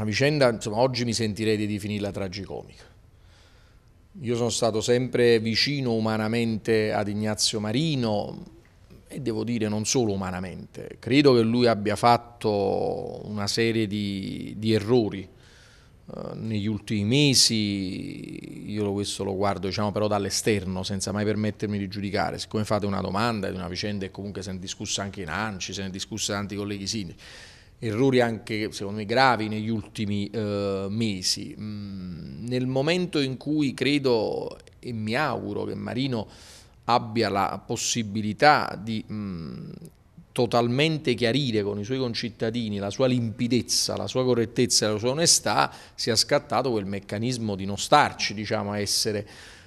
una vicenda, insomma, oggi mi sentirei di definirla tragicomica. Io sono stato sempre vicino umanamente ad Ignazio Marino e devo dire non solo umanamente, credo che lui abbia fatto una serie di, di errori eh, negli ultimi mesi, io questo lo guardo diciamo, però dall'esterno senza mai permettermi di giudicare, siccome fate una domanda di una vicenda e comunque se ne è discussa anche in ANCI, se ne è discussa tanti colleghi sindaci, errori anche secondo me gravi negli ultimi eh, mesi. Mm, nel momento in cui credo e mi auguro che Marino abbia la possibilità di mm, totalmente chiarire con i suoi concittadini la sua limpidezza, la sua correttezza e la sua onestà, sia scattato quel meccanismo di non starci, diciamo, a essere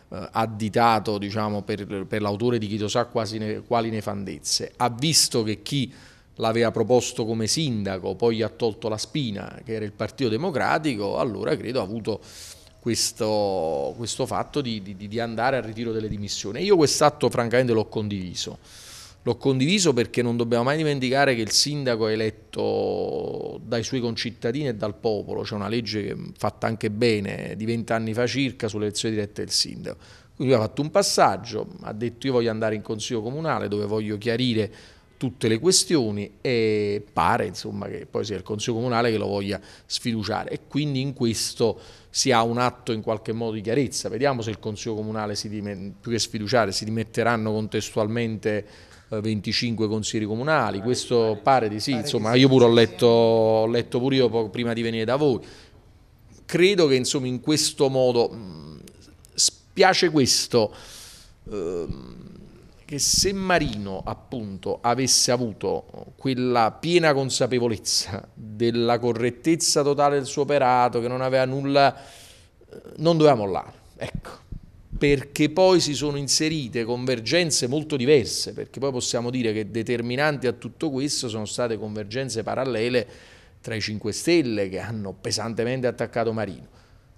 eh, additato diciamo, per, per l'autore di chi lo sa quasi ne, quali nefandezze. Ha visto che chi l'aveva proposto come sindaco, poi gli ha tolto la spina, che era il Partito Democratico, allora credo ha avuto questo, questo fatto di, di, di, andare al ritiro delle dimissioni. io quest'atto francamente l'ho condiviso. L'ho condiviso perché non dobbiamo mai dimenticare che il sindaco è eletto dai suoi concittadini e dal popolo, c'è una legge fatta anche bene di vent'anni fa circa sulle elezioni dirette del sindaco. Quindi lui ha fatto un passaggio, ha detto io voglio andare in consiglio comunale dove voglio chiarire tutte le questioni e pare insomma, che poi sia il Consiglio Comunale che lo voglia sfiduciare e quindi in questo si ha un atto in qualche modo di chiarezza. Vediamo se il Consiglio Comunale più che sfiduciare si dimetteranno contestualmente 25 eh, consiglieri comunali, pare, questo pare, pare di sì, pare insomma io pure ho letto, ho letto pure io prima di venire da voi. Credo che insomma in questo modo mh, mm, spiace questo. Uh, che se Marino appunto avesse avuto quella piena consapevolezza della correttezza totale del suo operato, che non aveva nulla, eh, non doveva mollare, ecco, perché poi si sono inserite convergenze molto diverse, perché poi possiamo dire che determinanti a tutto questo sono state convergenze parallele tra i 5 Stelle che hanno pesantemente attaccato Marino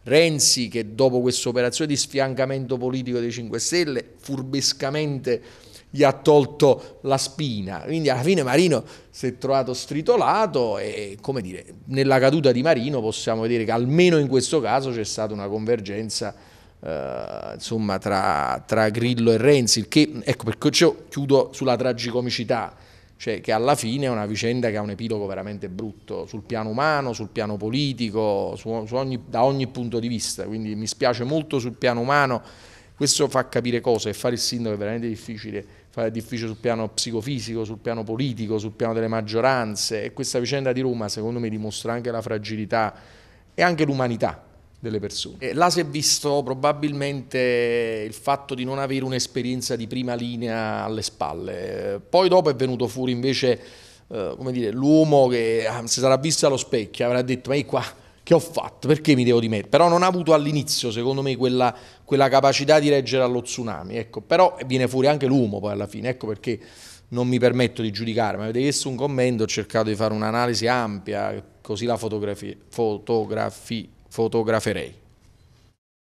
Renzi che dopo questa operazione di sfiancamento politico dei 5 Stelle furbescamente gli ha tolto la spina. Quindi alla fine Marino si è trovato stritolato e come dire, nella caduta di Marino possiamo vedere che almeno in questo caso c'è stata una convergenza eh, insomma, tra, tra, Grillo e Renzi, che ecco perché io chiudo sulla tragicomicità cioè che alla fine è una vicenda che ha un epilogo veramente brutto sul piano umano, sul piano politico, su, su ogni, da ogni punto di vista, quindi mi spiace molto sul piano umano, questo fa capire cose e fare il sindaco è veramente difficile, è difficile sul piano psicofisico, sul piano politico, sul piano delle maggioranze e questa vicenda di Roma secondo me dimostra anche la fragilità e anche l'umanità delle persone. Eh, là si è visto probabilmente il fatto di non avere un'esperienza di prima linea alle spalle, poi dopo è venuto fuori invece eh, l'uomo che ah, si sarà visto allo specchio, avrà detto ma qua che ho fatto, perché mi devo dimettere? Però non ha avuto all'inizio, secondo me, quella, quella, capacità di reggere allo tsunami. Ecco. Però viene fuori anche l'uomo poi alla fine, ecco perché non mi permetto di giudicare, ma avete chiesto un commento, ho cercato di fare un'analisi ampia, così la fotografia, fotografi fotograferei.